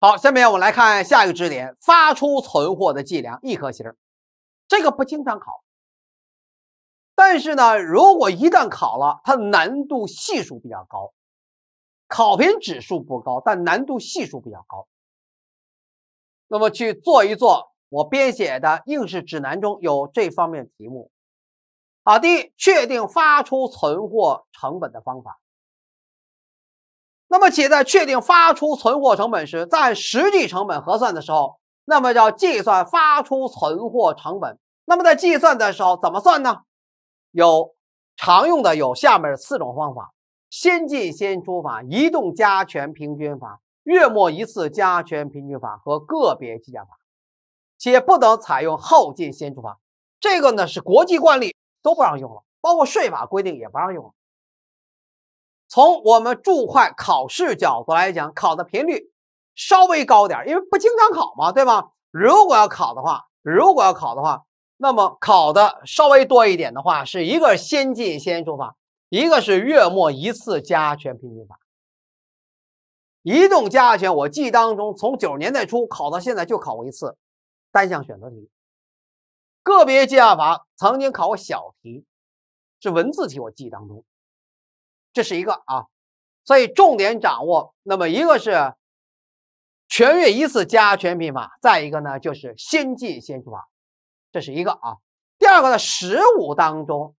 好，下面我们来看下一个知识点：发出存货的计量，一颗星儿。这个不经常考，但是呢，如果一旦考了，它难度系数比较高，考评指数不高，但难度系数比较高。那么去做一做，我编写的应试指南中有这方面题目。好，第一，确定发出存货成本的方法。那么且在确定发出存货成本时，在实际成本核算的时候，那么要计算发出存货成本。那么在计算的时候怎么算呢？有常用的有下面四种方法：先进先出法、移动加权平均法、月末一次加权平均法和个别计价法。且不能采用后进先出法，这个呢是国际惯例都不让用了，包括税法规定也不让用了。从我们注会考试角度来讲，考的频率稍微高点因为不经常考嘛，对吗？如果要考的话，如果要考的话，那么考的稍微多一点的话，是一个先进先出法，一个是月末一次加权平均法，移动加权我记当中，从九十年代初考到现在就考过一次，单项选择题。个别计价法曾经考过小题，是文字题，我记当中。这是一个啊，所以重点掌握那么一个是全月一次加权平均法，再一个呢就是先进先出法，这是一个啊。第二个呢，十五当中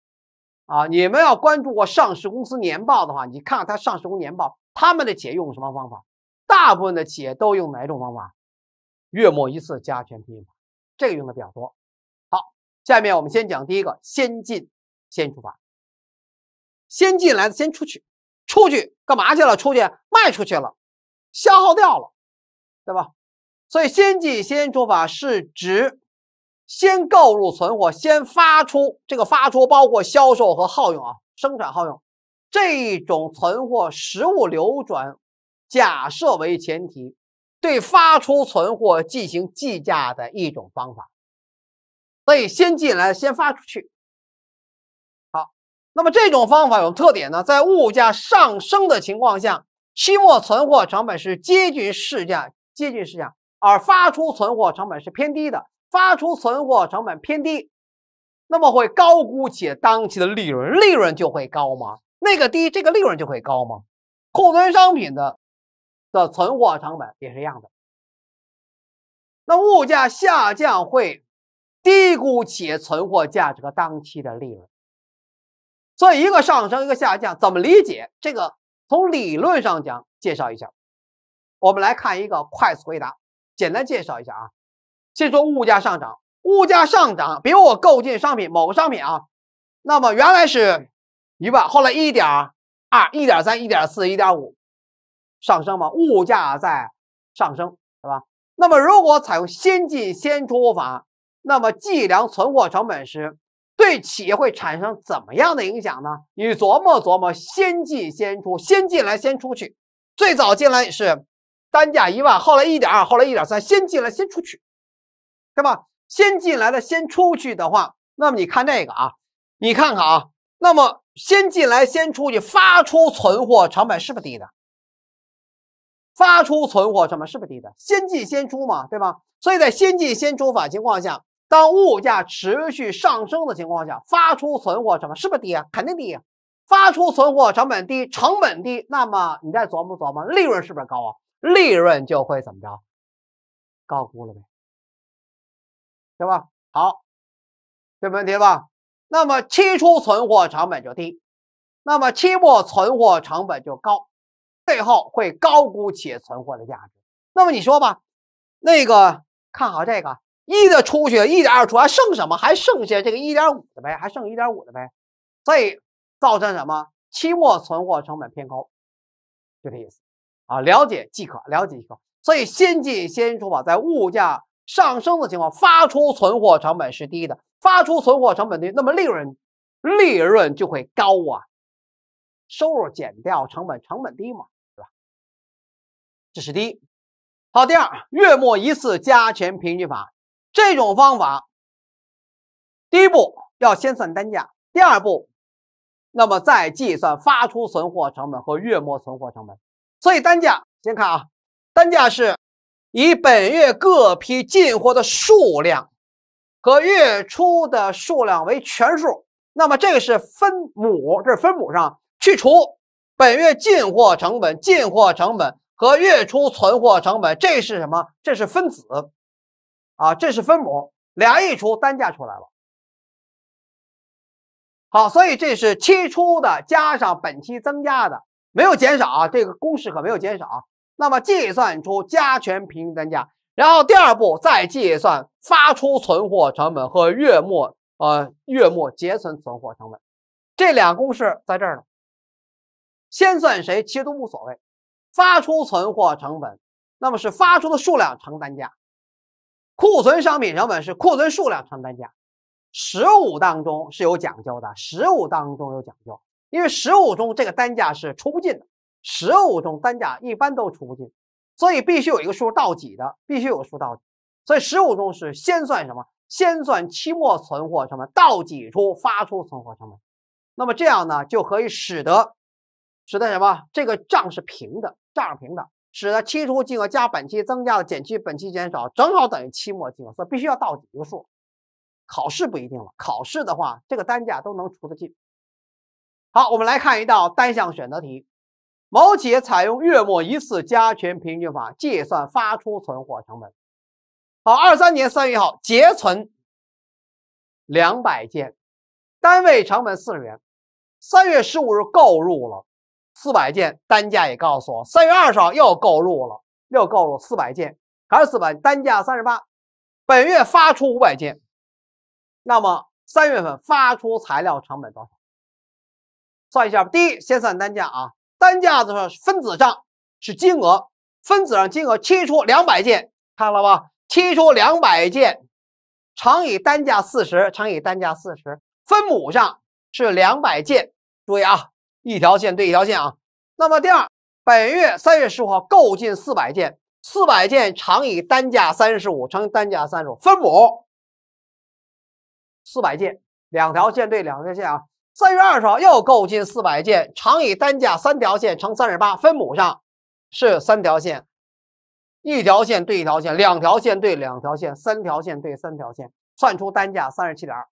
啊，你们要关注过上市公司年报的话，你看看它上市公司年报，他们的企业用什么方法？大部分的企业都用哪种方法？月末一次加权平均法，这个用的比较多。好，下面我们先讲第一个先进先出法。先进来的先出去，出去干嘛去了？出去卖出去了，消耗掉了，对吧？所以先进先出法是指先购入存货，先发出这个发出包括销售和耗用啊，生产耗用这一种存货实物流转假设为前提，对发出存货进行计价的一种方法。所以先进来先发出去。那么这种方法有特点呢？在物价上升的情况下，期末存货成本是接近市价，接近市价，而发出存货成本是偏低的，发出存货成本偏低，那么会高估企业当期的利润，利润就会高吗？那个低，这个利润就会高吗？库存商品的的存货成本也是一样的。那物价下降会低估企业存货价值和当期的利润。所以一个上升一个下降，怎么理解这个？从理论上讲，介绍一下。我们来看一个快速回答，简单介绍一下啊。先说物价上涨，物价上涨，比如我购进商品某个商品啊，那么原来是一万，后来一点二、一点三、一点四、一点五，上升嘛，物价在上升，是吧？那么如果采用先进先出法，那么计量存货成本时。对企业会产生怎么样的影响呢？你琢磨琢磨，先进先出，先进来先出去，最早进来是单价一万，后来一点二，后来一点三，先进来先出去，对吧？先进来的先出去的话，那么你看这个啊，你看看啊，那么先进来先出去发出存货成本是不是低的？发出存货成本是不是低的？先进先出嘛，对吧？所以在先进先出法情况下。当物价持续上升的情况下，发出存货成本是不是低啊？肯定低啊！发出存货成本低，成本低，那么你再琢磨琢磨，利润是不是高啊？利润就会怎么着？高估了呗，对吧？好，没问题了吧？那么期初存货成本就低，那么期末存货成本就高，最后会高估企业存货的价值。那么你说吧，那个看好这个？一的出去一点二出，还剩什么？还剩下这个一点五的呗，还剩一点五的呗。所以造成什么？期末存货成本偏高，就这意思啊。了解即可，了解即可。所以先进先出吧，在物价上升的情况，发出存货成本是低的，发出存货成本低，那么利润利润就会高啊。收入减掉成本，成本低嘛，对吧？这是第一。好，第二，月末一次加权平均法。这种方法，第一步要先算单价，第二步，那么再计算发出存货成本和月末存货成本。所以单价先看啊，单价是以本月各批进货的数量和月初的数量为全数，那么这个是分母，这是分母上去除本月进货成本，进货成本和月初存货成本，这是什么？这是分子。啊，这是分母，俩一除，单价出来了。好，所以这是期初的加上本期增加的，没有减少啊，这个公式可没有减少。那么计算出加权平均单价，然后第二步再计算发出存货成本和月末呃月末结存存货成本，这俩公式在这儿呢。先算谁其实都无所谓，发出存货成本，那么是发出的数量乘单价。库存商品成本是库存数量乘单价，十五当中是有讲究的，十五当中有讲究，因为十五中这个单价是除不尽的，十五中单价一般都除不尽，所以必须有一个数到几的，必须有个数到几，所以十五中是先算什么？先算期末存货什么到几出发出存货成本，那么这样呢就可以使得使得什么？这个账是平的，账是平的。使得期初金额加本期增加的减去本期减少，正好等于期末金额，所以必须要到几个数。考试不一定了，考试的话这个单价都能除得进。好，我们来看一道单项选择题。某企业采用月末一次加权平均法计算发出存货成本。好，二三年三月一号结存两百件，单位成本四十元。三月十五日购入了。四百件，单价也告诉我。三月二十号又购入了，又购入四百件，还是四百，单价三十八。本月发出五百件，那么三月份发出材料成本多少？算一下第一，先算单价啊，单价的是分子上是金额，分子上金额七出两百件，看了吧？七出两百件，乘以单价四十，乘以单价四十。分母上是两百件，注意啊。一条线对一条线啊，那么第二，本月三月十五号购进四百件，四百件乘以单价三十五，乘单价三十五，分母四百件，两条线对两条线啊。三月二十号又购进四百件，乘以单价三条线乘三十八，分母上是三条线，一条线对一条线，两条线对两条线，三条线对三条线，算出单价三十七点二。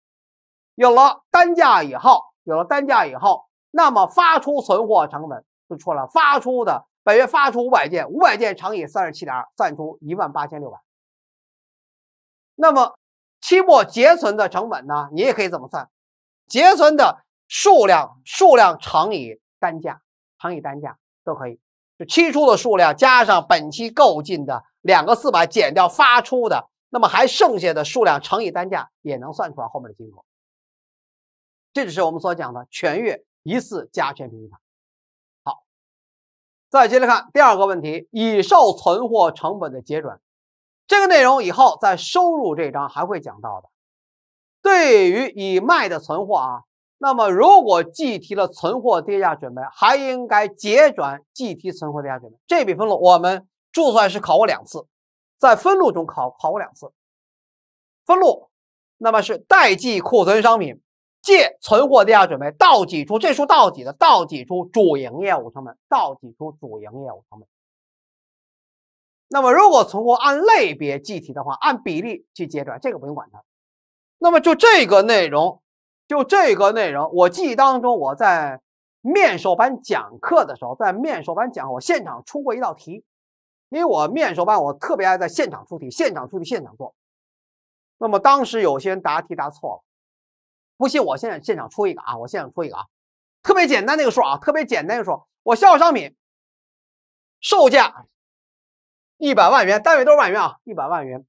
有了单价以后，有了单价以后。那么发出存货成本就错了。发出的本月发出五百件，五百件乘以三十七点二，算出一万八千六百。那么期末结存的成本呢？你也可以怎么算？结存的数量数量乘以单价，乘以单价都可以。就期初的数量加上本期购进的两个四百，减掉发出的，那么还剩下的数量乘以单价，也能算出来后面的金额。这就是我们所讲的全月。一次加权平均法。好，再接着看第二个问题，已售存货成本的结转。这个内容以后在收入这章还会讲到的。对于已卖的存货啊，那么如果计提了存货跌价准备，还应该结转计提存货跌价准备。这笔分录我们注算是考过两次，在分录中考考过两次。分录那么是代记库存商品。借存货的价准备到几出，这数到几的到几出主营业务成本到几出主营业务成本。那么如果存货按类别计提的话，按比例去结转，这个不用管它。那么就这个内容，就这个内容，我记忆当中我在面授班讲课的时候，在面授班讲，我现场出过一道题，因为我面授班我特别爱在现场出题，现场出题现场做。那么当时有些人答题答错了。不信，我现在现场出一个啊！我现场出一个啊，特别简单那个数啊，特别简单一个数。我销售商品，售价一百万元，单位多少万元啊？一百万元。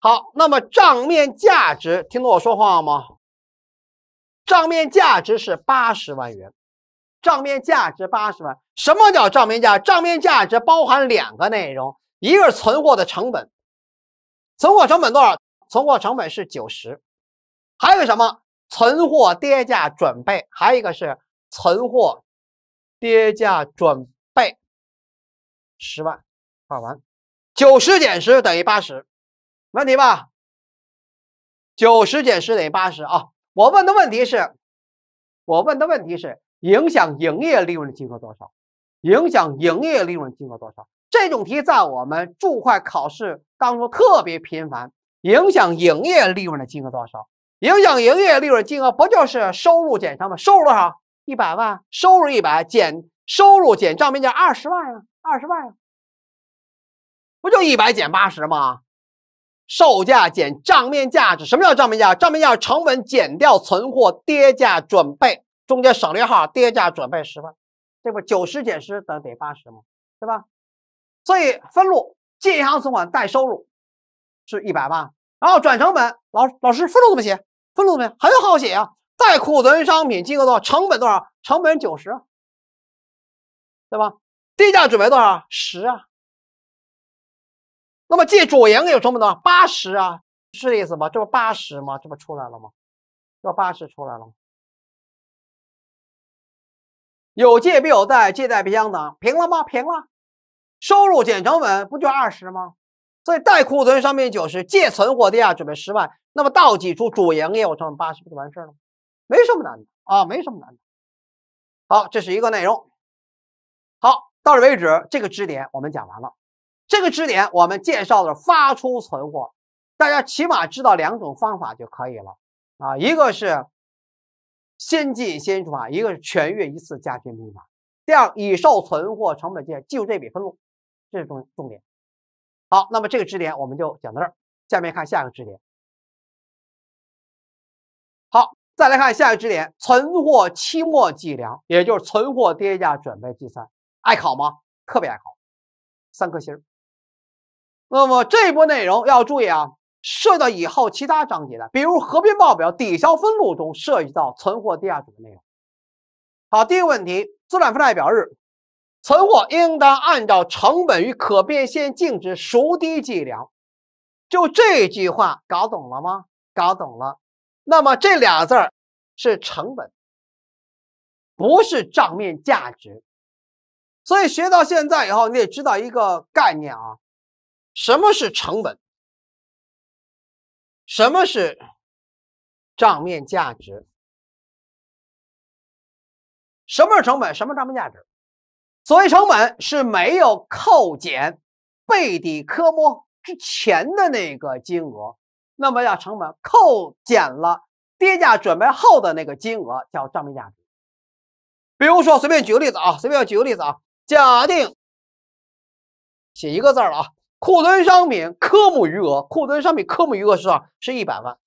好，那么账面价值，听懂我说话吗？账面价值是八十万元，账面价值八十万。什么叫账面价？账面价值包含两个内容，一个是存货的成本，存货成本多少？存货成本是九十，还有什么？存货跌价准备，还一个是存货跌价准备十万，画完。九十减十等于八十，问题吧？九十减十等于八十啊！我问的问题是，我问的问题是影响营业利润的金额多少？影响营业利润金额多少？这种题在我们注会考试当中特别频繁。影响营业利润的金额多少？影响营业利润金额不就是收入减成吗？收入多少？一百万。收入一百减收入减账面价二十万呀，二十万呀，不就一百减八十吗？售价减账面价值。什么叫账面价？账面价成本减掉存货跌价准备，中间省略号，跌价准备十万，这不九十减十等于得八十吗？对吧？所以分录进银行存款带收入是一百万，然后转成本。老老师分录怎么写？分录没？很好写啊。带库存商品金额多少？成本多少？成本九十，对吧？低价准备多少？十啊。那么借主营有本多少？八十啊，是这意思吗？这不八十吗？这不出来了吗？这八十出来了吗？有借必有贷，借贷必相等，平了吗？平了。收入减成本，不就二十吗？所以，带库存商品九十，借存货低价准备十万。那么倒挤出主营业务成本八十不就完事儿了吗？没什么难的啊，没什么难的。好，这是一个内容。好，到这为止，这个知识点我们讲完了。这个知识点我们介绍了发出存货，大家起码知道两种方法就可以了啊。一个是先进先出法，一个是全月一次加权平均法。第二，已售存货成本借记住这笔分录，这是重重点。好，那么这个知识点我们就讲到这儿。下面看下一个知识点。好，再来看下一个知识点：存货期末计量，也就是存货跌价准备计算，爱考吗？特别爱考，三颗星。那么这一波内容要注意啊，涉及到以后其他章节的，比如合并报表、抵消分录中涉及到存货跌价备内容。好，第一个问题：资产负债表日，存货应当按照成本与可变现净值孰低计量。就这句话，搞懂了吗？搞懂了。那么这俩字儿是成本，不是账面价值。所以学到现在以后，你得知道一个概念啊，什么是成本，什么是账面价值，什么是成本，什么账面价值？所谓成本，是没有扣减背抵科目之前的那个金额。那么，要成本扣减了跌价准备后的那个金额叫账面价值。比如说，随便举个例子啊，随便举个例子啊。假定写一个字儿了啊，库存商品科目余额，库存商品科目余额是多少？是一百万，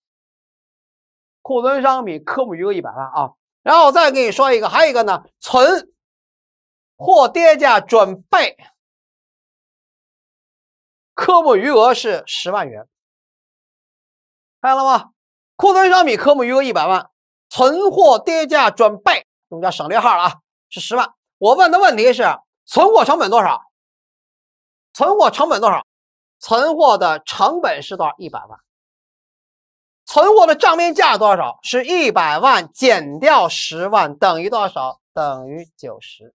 库存商品科目余额一百万啊。然后再给你说一个，还有一个呢，存货跌价准备科目余额是十万元。看到了吗？库存商品科目余额一百万，存货跌价准备，我们叫省略号了啊，是十万。我问的问题是：存货成本多少？存货成本多少？存货的成本是多少？一百万。存货的账面价多少？是一百万减掉十万等于多少？等于九十。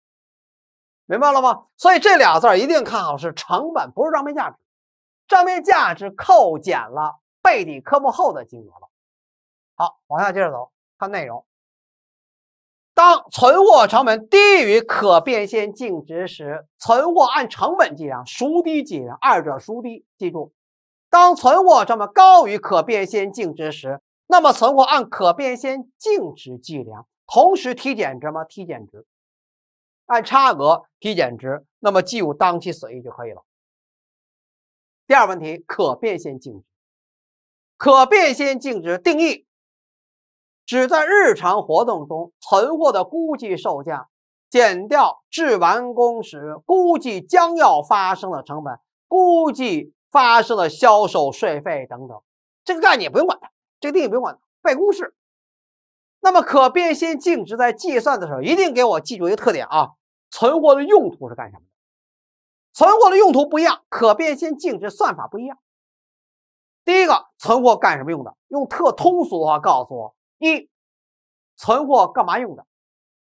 明白了吗？所以这俩字儿一定看好是成本，不是账面价值。账面价值扣减了。背抵科目后的金额了。好，往下接着走，看内容。当存货成本低于可变现净值时，存货按成本计量，孰低计量，二者孰低，记住。当存货成本高于可变现净值时，那么存货按可变现净值计量，同时提减值吗？提减值，按差额提减值，那么计入当期损益就可以了。第二问题，可变现净值。可变现净值定义，指在日常活动中存货的估计售价，减掉至完工时估计将要发生的成本、估计发生的销售税费等等。这个概念不用管它，这个定义不用管它，背公式。那么可变现净值在计算的时候，一定给我记住一个特点啊：存货的用途是干什么？的？存货的用途不一样，可变现净值算法不一样。第一个存货干什么用的？用特通俗的话告诉我，一存货干嘛用的？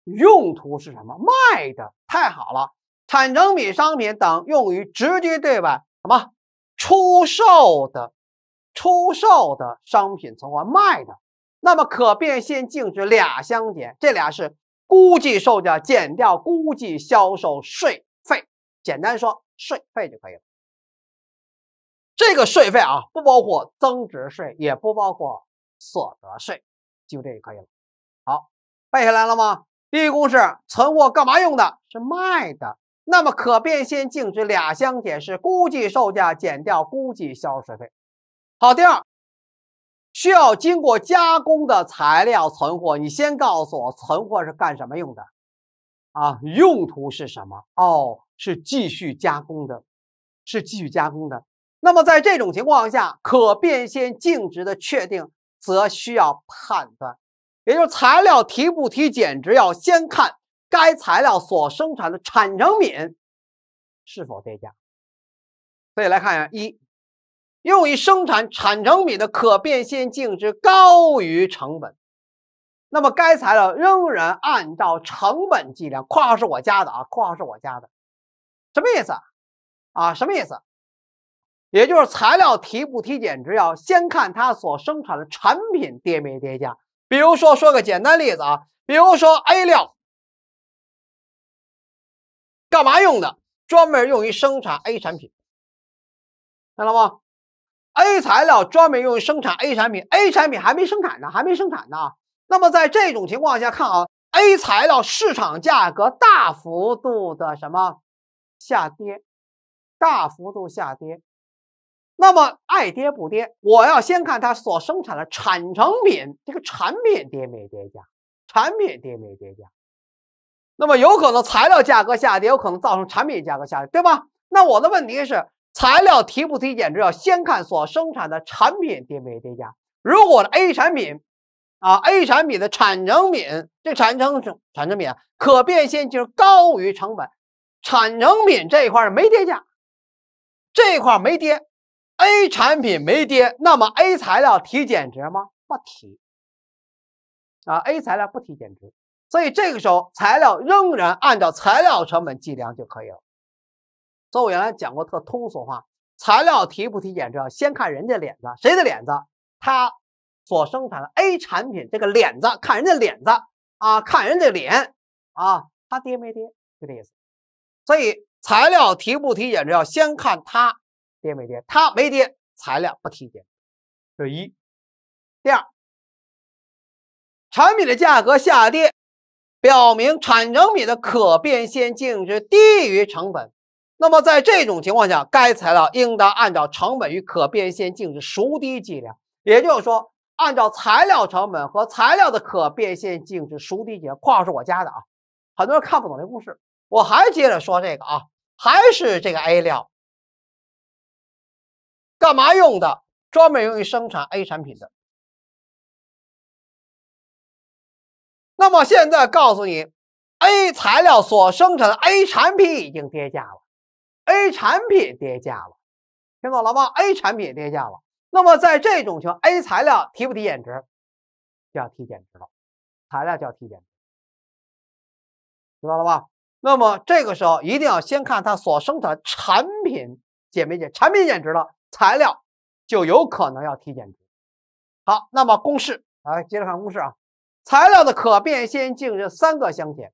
用途是什么？卖的太好了，产成品、商品等用于直接对外什么出售的，出售的商品存货卖的。那么可变现净值俩相减，这俩是估计售价减掉估计销售税费，简单说税费就可以了。这个税费啊，不包括增值税，也不包括所得税，记住这就可以了。好，背下来了吗？第一公式，存货干嘛用的？是卖的。那么可变现净值俩相减是估计售价减掉估计销售税费。好，第二，需要经过加工的材料存货，你先告诉我存货是干什么用的？啊，用途是什么？哦，是继续加工的，是继续加工的。那么，在这种情况下，可变现净值的确定则需要判断，也就是材料提不提减值，要先看该材料所生产的产成品是否跌价。所以来看一下：一，用于生产产成品的可变现净值高于成本，那么该材料仍然按照成本计量。括号是我加的啊，括号是我加的，什么意思？啊，什么意思？也就是材料提不提减值，要先看它所生产的产品跌没跌价。比如说，说个简单例子啊，比如说 A 料干嘛用的？专门用于生产 A 产品，看到吗？A 材料专门用于生产 A 产品，A 产品还没生产呢，还没生产呢。那么在这种情况下，看啊，A 材料市场价格大幅度的什么下跌，大幅度下跌。那么爱跌不跌？我要先看它所生产的产成品，这个产品跌没跌价？产品跌没跌价？那么有可能材料价格下跌，有可能造成产品价格下跌，对吧？那我的问题是，材料提不提减值？要先看所生产的产品跌没跌价。如果 A 产品啊，A 产品的产成品，这产成品产成品啊，可变现净高于成本，产成品这一块没跌价，这一块没跌。A 产品没跌，那么 A 材料提减值吗？不提，啊，A 材料不提减值，所以这个时候材料仍然按照材料成本计量就可以了。所以我原来讲过特通俗化，材料提不提减值，先看人家脸子，谁的脸子？他所生产的 A 产品这个脸子，看人家脸子啊，看人家脸啊，他跌没跌？就这意思。所以材料提不提减值，要先看他。跌没跌？它没跌，材料不提减，这一。第二，产品的价格下跌，表明产成品的可变现净值低于成本。那么在这种情况下，该材料应当按照成本与可变现净值孰低计量。也就是说，按照材料成本和材料的可变现净值孰低计量。括号是我加的啊，很多人看不懂这公式。我还接着说这个啊，还是这个 A 料。干嘛用的？专门用于生产 A 产品的。那么现在告诉你，A 材料所生产的 A 产品已经跌价了。A 产品跌价了，听懂了吗？A 产品跌价了。那么在这种情，A 材料提不提减值？要提减值了，材料要提减值，知道了吧？那么这个时候一定要先看它所生产产品减没减，产品减值了。材料就有可能要提减值。好，那么公式，来接着看公式啊。材料的可变现净值三个相减。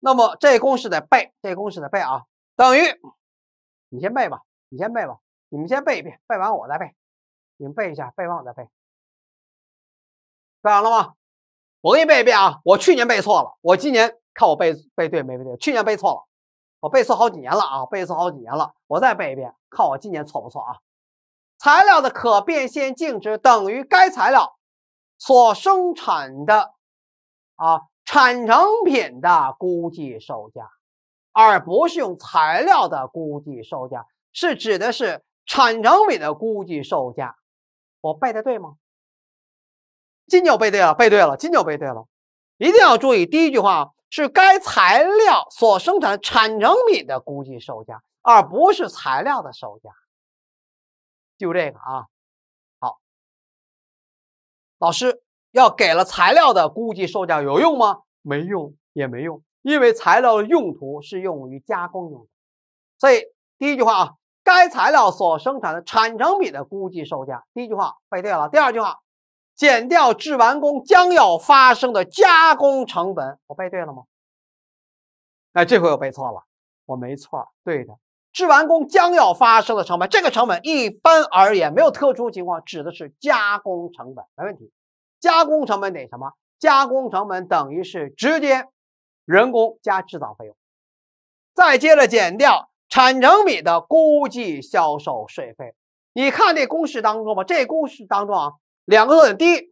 那么这公式得背，这公式得背啊。等于，你先背吧，你先背吧。你们先背一遍，背完我再背。你们背一下，背完我再背。背完了吗？我给你背一遍啊。我去年背错了，我今年看我背背对没背对，去年背错了。我背诵好几年了啊！背诵好几年了，我再背一遍，看我今年错不错啊！材料的可变现净值等于该材料所生产的啊产成品的估计售价，而不是用材料的估计售价，是指的是产成品的估计售价。我背的对吗？金牛背对了，背对了，金牛背对了，一定要注意第一句话。是该材料所生产产成品的估计售价，而不是材料的售价。就这个啊，好，老师要给了材料的估计售价有用吗？没用，也没用，因为材料的用途是用于加工用的。所以第一句话啊，该材料所生产的产成品的估计售价，第一句话背对了。第二句话。减掉制完工将要发生的加工成本，我背对了吗？哎，这回我背错了。我没错，对的。制完工将要发生的成本，这个成本一般而言没有特殊情况，指的是加工成本，没问题。加工成本等于什么？加工成本等于是直接人工加制造费用，再接着减掉产成品的估计销售税费。你看这公式当中吧，这公式当中啊。两个特点，第一，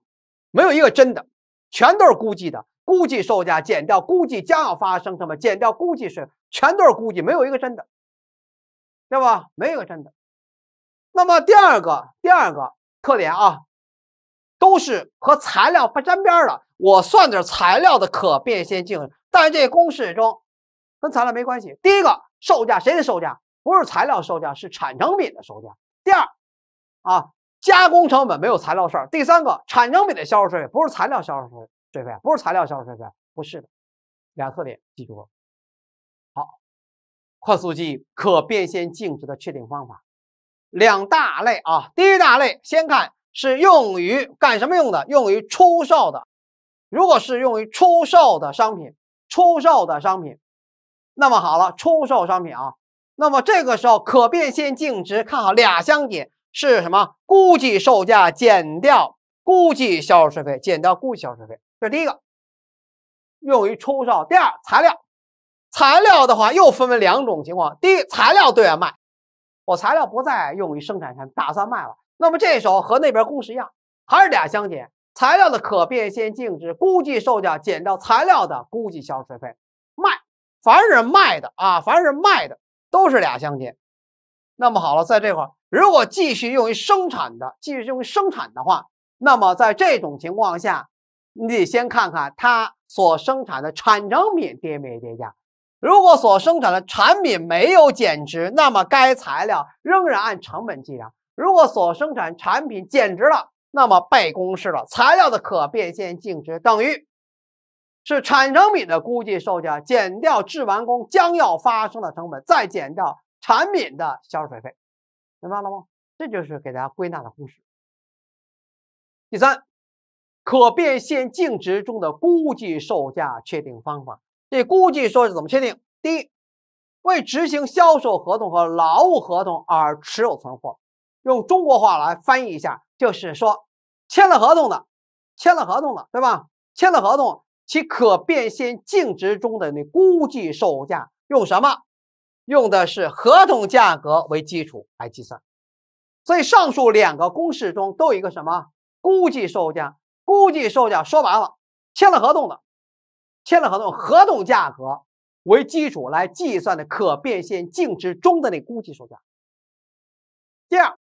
没有一个真的，全都是估计的，估计售价减掉估计将要发生什么，减掉估计是全都是估计，没有一个真的，对吧？没有一个真的。那么第二个，第二个特点啊，都是和材料不沾边儿的。我算点材料的可变现净但是这公式中跟材料没关系。第一个售价谁的售价？不是材料售价，是产成品的售价。第二，啊。加工成本没有材料事儿。第三个，产成品的销售税不是材料销售税税费不是材料销售税费，不是的。俩特点，记住了。好，快速记忆可变现净值的确定方法，两大类啊。第一大类，先看是用于干什么用的，用于出售的。如果是用于出售的商品，出售的商品，那么好了，出售商品啊，那么这个时候可变现净值看好俩相减。是什么？估计售价减掉估计销售税费，减掉估计销售税费，这是第一个，用于出售。第二，材料，材料的话又分为两种情况。第一，材料对外卖，我材料不再用于生产产打算卖了。那么这时候和那边公式一样，还是俩相减。材料的可变现净值，估计售价减掉材料的估计销售税费，卖，凡是卖的啊，凡是卖的都是俩相减。那么好了，在这块儿，如果继续用于生产的，继续用于生产的话，那么在这种情况下，你得先看看它所生产的产成品跌没跌价。如果所生产的产品没有减值，那么该材料仍然按成本计量；如果所生产产品减值了，那么被公示了。材料的可变现净值等于是产成品的估计售价减掉制完工将要发生的成本，再减掉。产品的销售税费，明白了吗？这就是给大家归纳的公式。第三，可变现净值中的估计售价确定方法，这估计售价怎么确定？第一，为执行销售合同和劳务合同而持有存货，用中国话来翻译一下，就是说签了合同的，签了合同的，对吧？签了合同，其可变现净值中的那估计售价用什么？用的是合同价格为基础来计算，所以上述两个公式中都有一个什么估计售价？估计售价说白了，签了合同的，签了合同，合同价格为基础来计算的可变现净值中的那估计售价。第二，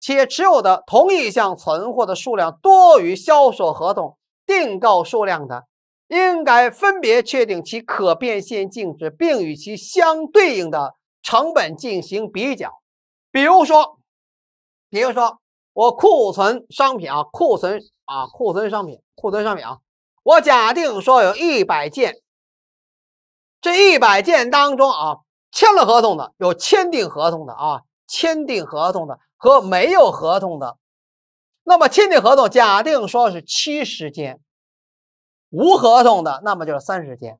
且持有的同一项存货的数量多于销售合同订购数量的。应该分别确定其可变现净值，并与其相对应的成本进行比较。比如说，比如说，我库存商品啊，库存啊，库存商品，库存商品啊，我假定说有一百件。这一百件当中啊，签了合同的有签订合同的啊，签订合同的和没有合同的。那么签订合同，假定说是七十件。无合同的，那么就是三十天，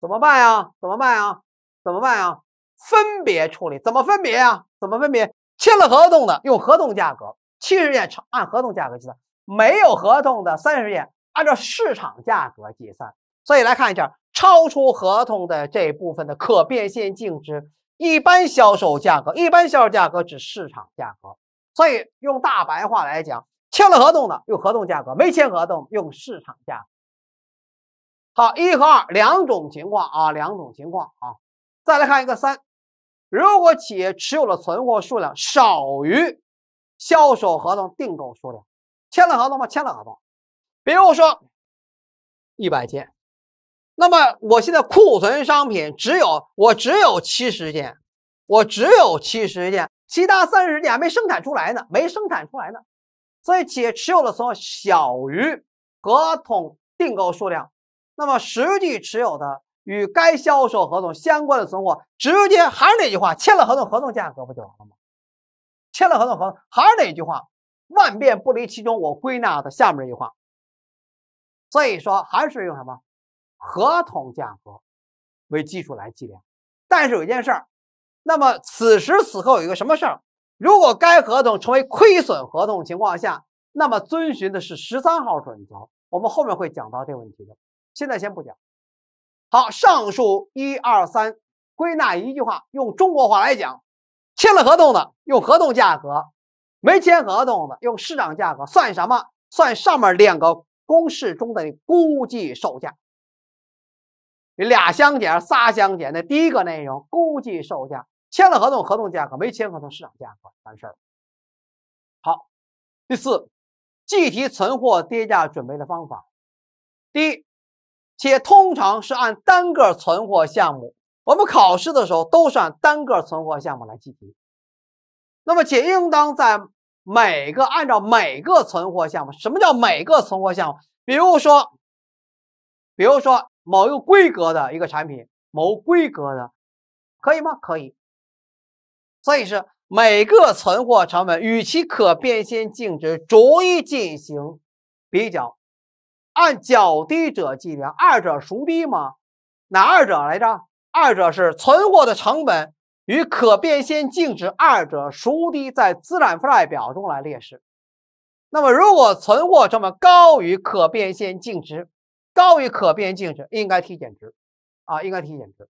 怎么办呀？怎么办呀？怎么办呀？分别处理，怎么分别呀？怎么分别？签了合同的用合同价格七十件，按合同价格计算；没有合同的三十件，按照市场价格计算。所以来看一下，超出合同的这部分的可变现净值，一般销售价格，一般销售价格指市场价格。所以用大白话来讲。签了合同的用合同价格，没签合同用市场价。好，一和二两种情况啊，两种情况啊。再来看一个三，如果企业持有的存货数量少于销售合同订购数量，签了合同吗？签了合同。比如说一百件，那么我现在库存商品只有我只有七十件，我只有七十件，其他三十件还没生产出来呢，没生产出来呢。所以，企业持有的存货小于合同订购数量，那么实际持有的与该销售合同相关的存货，直接还是那句话，签了合同，合同价格不就完了吗？签了合同，合同还是那句话，万变不离其中，我归纳的下面这句话。所以说，还是用什么合同价格为基础来计量。但是有一件事儿，那么此时此刻有一个什么事儿？如果该合同成为亏损合同情况下，那么遵循的是十三号准则。我们后面会讲到这个问题的，现在先不讲。好，上述一二三归纳一句话，用中国话来讲：签了合同的用合同价格，没签合同的用市场价格，算什么？算上面两个公式中的估计售价。俩相减，仨相减，的第一个内容估计售价。签了合同，合同价格；没签合同，市场价格完事儿。好，第四，计提存货跌价准备的方法。第一，且通常是按单个存货项目。我们考试的时候都是按单个存货项目来计提。那么且应当在每个按照每个存货项目，什么叫每个存货项目？比如说，比如说某一个规格的一个产品，某规格的，可以吗？可以。所以是每个存货成本与其可变现净值逐一进行比较，按较低者计量，二者孰低吗？哪二者来着？二者是存货的成本与可变现净值，二者孰低在资产负债表中来列示。那么如果存货成本高于可变现净值，高于可变现净值，应该提减值啊，应该提减值。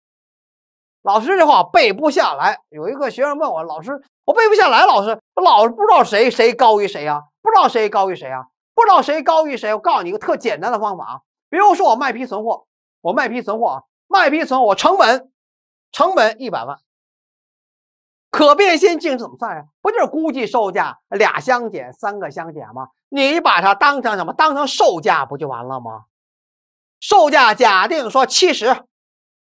老师，这话背不下来。有一个学生问我：“老师，我背不下来。老师，我老是不知道谁谁高于谁呀，不知道谁高于谁呀，不知道谁高于谁。”我告诉你一个特简单的方法啊。比如说，我卖批存货，我卖批存货啊，卖批存货我成本，成本一百万，可变现净怎么算呀？不就是估计售价俩相减，三个相减吗？你把它当成什么？当成售价不就完了吗？售价假定说七十。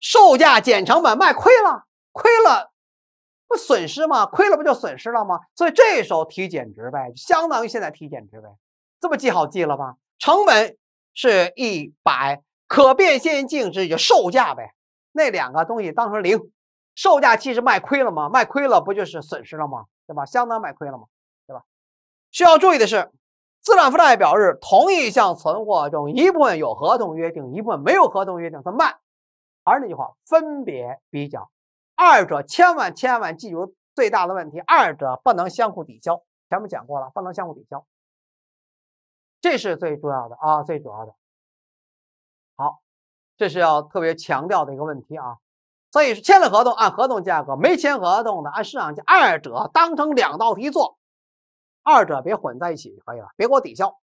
售价减成本卖亏了，亏了不损失吗？亏了不就损失了吗？所以这时候提减值呗，相当于现在提减值呗。这么记好记了吧？成本是一百，可变现净值就售价呗。那两个东西当成零，售价其实卖亏了吗？卖亏了不就是损失了吗？对吧？相当卖亏了吗？对吧？需要注意的是，资产负债表日，同一项存货中一部分有合同约定，一部分没有合同约定，怎么办？还是那句话，分别比较二者，千万千万记住最大的问题，二者不能相互抵消。前面讲过了，不能相互抵消，这是最重要的啊，最主要的。好，这是要特别强调的一个问题啊。所以是签了合同按合同价格，没签合同的按市场价，二者当成两道题做，二者别混在一起就可以了，别给我抵消。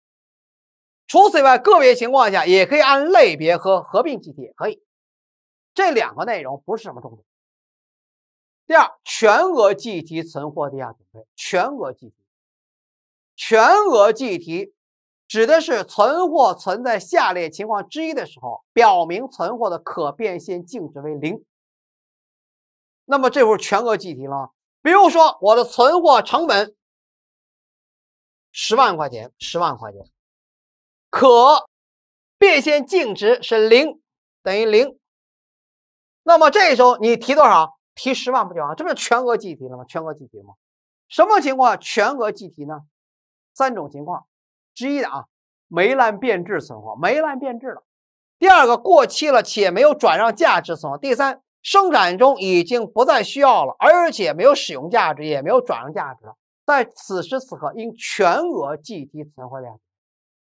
除此以外，个别情况下也可以按类别和合并计提，也可以。这两个内容不是什么重点。第二，全额计提存货跌价准备。全额计提，全额计提指的是存货存在下列情况之一的时候，表明存货的可变现净值为零。那么这不是全额计提吗？比如说，我的存货成本十万块钱，十万块钱，可变现净值是零，等于零。那么这时候你提多少？提十万不就好？这不是全额计提了吗？全额计提吗？什么情况全额计提呢？三种情况之一的啊，霉烂变质存货，霉烂变质了；第二个，过期了且没有转让价值存货；第三，生产中已经不再需要了，而且没有使用价值，也没有转让价值，在此时此刻应全额计提存货量，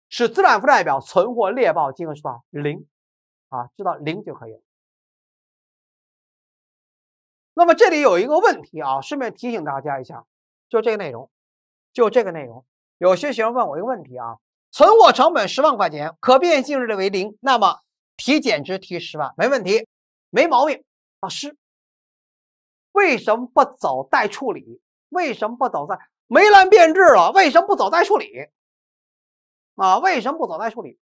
使资产负债表存货列报金额是多少？零啊，知道零就可以了。那么这里有一个问题啊，顺便提醒大家一下，就这个内容，就这个内容，有些学生问我一个问题啊：存货成本十万块钱，可变性质率为零，那么提减值提十万，没问题，没毛病。老师，为什么不走待处理？为什么不走在没兰变质了？为什么不走待处理？啊，为什么不走待处理？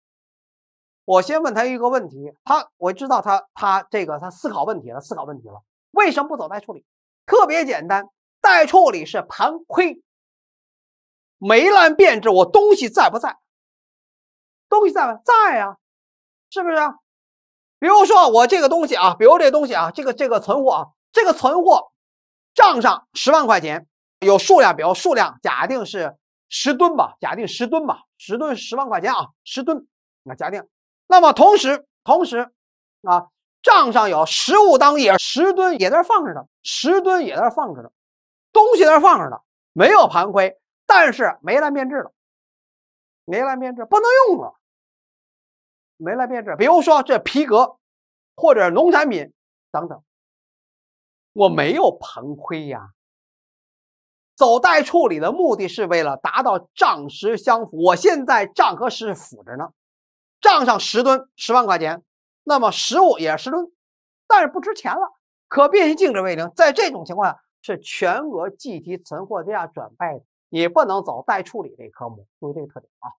我先问他一个问题，他我知道他他这个他思考问题了，思考问题了。为什么不走待处理？特别简单，待处理是盘亏，没烂变质，我东西在不在？东西在不在啊？是不是？比如说我这个东西啊，比如这东西啊，这个这个存货啊，这个存货账上十万块钱，有数量，比如数量假定是十吨吧，假定十吨吧，十吨十万块钱啊，十吨啊，假定。那么同时，同时啊。账上有实物当也十吨也在那放着呢，十吨也在那放着呢，东西在那放着呢，没有盘亏，但是没来面质了，没来面质不能用了，没来变质，比如说这皮革，或者农产品等等，我没有盘亏呀。走贷处理的目的是为了达到账实相符，我现在账和实是符着呢，账上十吨十万块钱。那么实物也是十吨，但是不值钱了，可变现净值为零。在这种情况下，是全额计提存货价转卖的，也不能走待处理这科目。注意这个特点啊。